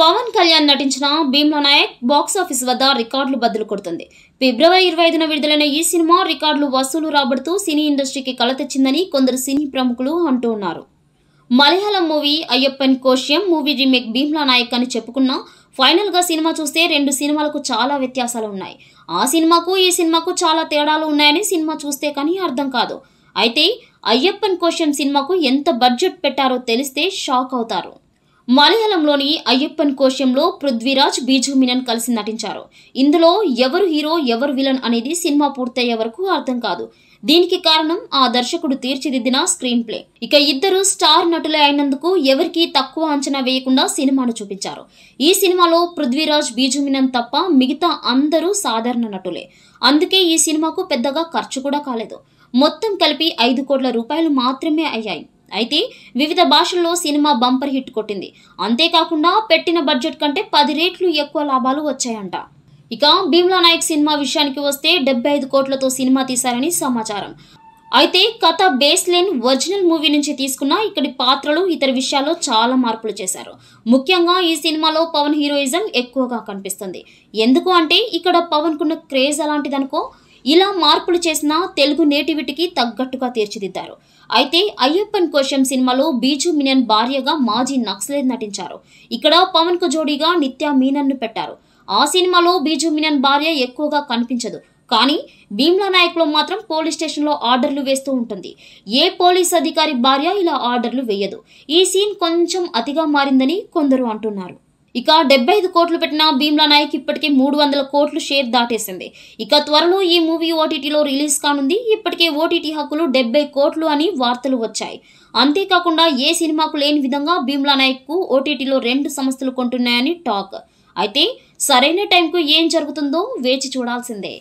పవన్ కళ్యాణ్ నటించిన భీమ్లో నాయక్ బాక్సాఫీస్ వద్ద రికార్డులు బద్దలు కొడుతుంది ఫిబ్రవరి ఇరవై ఐదున విడుదలైన ఈ సినిమా రికార్డులు వసూలు రాబడుతూ సినీ ఇండస్ట్రీకి కళ తెచ్చిందని కొందరు సినీ ప్రముఖులు అంటూ ఉన్నారు Malayalam movie Ayyappan Koshiyum movie remake Bheemla Nayak అని చెప్పుకున్న ఫైనల్గా సినిమా చూస్తే రెండు సినిమాలకు చాలా వ్యత్యాసాలు ఉన్నాయి ఆ సినిమాకు ఈ సినిమాకు చాలా తేడాలు ఉన్నాయని సినిమా చూస్తే కానీ అర్థం కాదు అయితే అయ్యప్పన్ కోశ్యం సినిమాకు ఎంత బడ్జెట్ పెట్టారో తెలిస్తే షాక్ అవుతారు మలయాళంలోని అయ్యప్పన్ కోశంలో పృథ్వీరాజ్ బీజు మినన్ కలిసి నటించారు ఇందులో ఎవరు హీరో ఎవరు విలన్ అనేది సినిమా పూర్తయ్యే వరకు అర్థం కాదు దీనికి కారణం ఆ దర్శకుడు తీర్చిదిద్దిన స్క్రీన్ ప్లే ఇక ఇద్దరు స్టార్ నటులే అయినందుకు ఎవరికి తక్కువ అంచనా వేయకుండా సినిమాను చూపించారు ఈ సినిమాలో పృథ్వీరాజ్ బీజుమినన్ తప్ప మిగతా అందరూ సాధారణ నటులే అందుకే ఈ సినిమాకు పెద్దగా ఖర్చు కూడా కాలేదు మొత్తం కలిపి ఐదు కోట్ల రూపాయలు మాత్రమే అయ్యాయి అయితే వివిధ భాషల్లో సినిమా బంపర్ హిట్ కొట్టింది అంతేకాకుండా పెట్టిన బడ్జెట్ కంటే పది రేట్లు ఎక్కువ లాభాలు వచ్చాయంట ఇక భీమ్లా నాయక్ సినిమా విషయానికి వస్తే డెబ్బై ఐదు కోట్లతో సినిమా తీశారని సమాచారం అయితే కథ బేస్ లేని ఒరిజినల్ మూవీ నుంచి తీసుకున్న ఇక్కడి పాత్రలు ఇతర విషయాల్లో చాలా మార్పులు చేశారు ముఖ్యంగా ఈ సినిమాలో పవన్ హీరోయిజం ఎక్కువగా కనిపిస్తుంది ఎందుకు అంటే ఇక్కడ పవన్ కున్న క్రేజ్ అలాంటిదనుకో ఇలా మార్పులు చేసిన తెలుగు నేటివిటికి తగ్గట్టుగా తీర్చిదిద్దారు అయితే అయ్యప్పన్ కోశం సినిమాలో బీజు మీనన్ భార్యగా మాజీ నక్సలేట్ నటించారు ఇక్కడ పవన్ కు జోడీగా మీనన్ ను పెట్టారు ఆ సినిమాలో బీజు మీనన్ భార్య ఎక్కువగా కనిపించదు కానీ భీమ్లా నాయక్లో మాత్రం పోలీస్ స్టేషన్లో ఆర్డర్లు వేస్తూ ఉంటుంది ఏ పోలీస్ అధికారి భార్య ఇలా ఆర్డర్లు వేయదు ఈ సీన్ కొంచెం అతిగా మారిందని కొందరు అంటున్నారు ఇక డెబ్బై ఐదు కోట్లు పెట్టిన భీమ్లా నాయక్ ఇప్పటికే మూడు వందల కోట్లు షేర్ దాటేసింది ఇక త్వరలో ఈ మూవీ ఓటీటీలో రిలీజ్ కానుంది ఇప్పటికే ఓటీటీ హక్కులు డెబ్బై కోట్లు అని వార్తలు వచ్చాయి అంతేకాకుండా ఏ సినిమాకు లేని విధంగా భీమ్లా కు ఓటీటీలో రెండు సంస్థలు కొంటున్నాయని టాక్ అయితే సరైన టైంకు ఏం జరుగుతుందో వేచి చూడాల్సిందే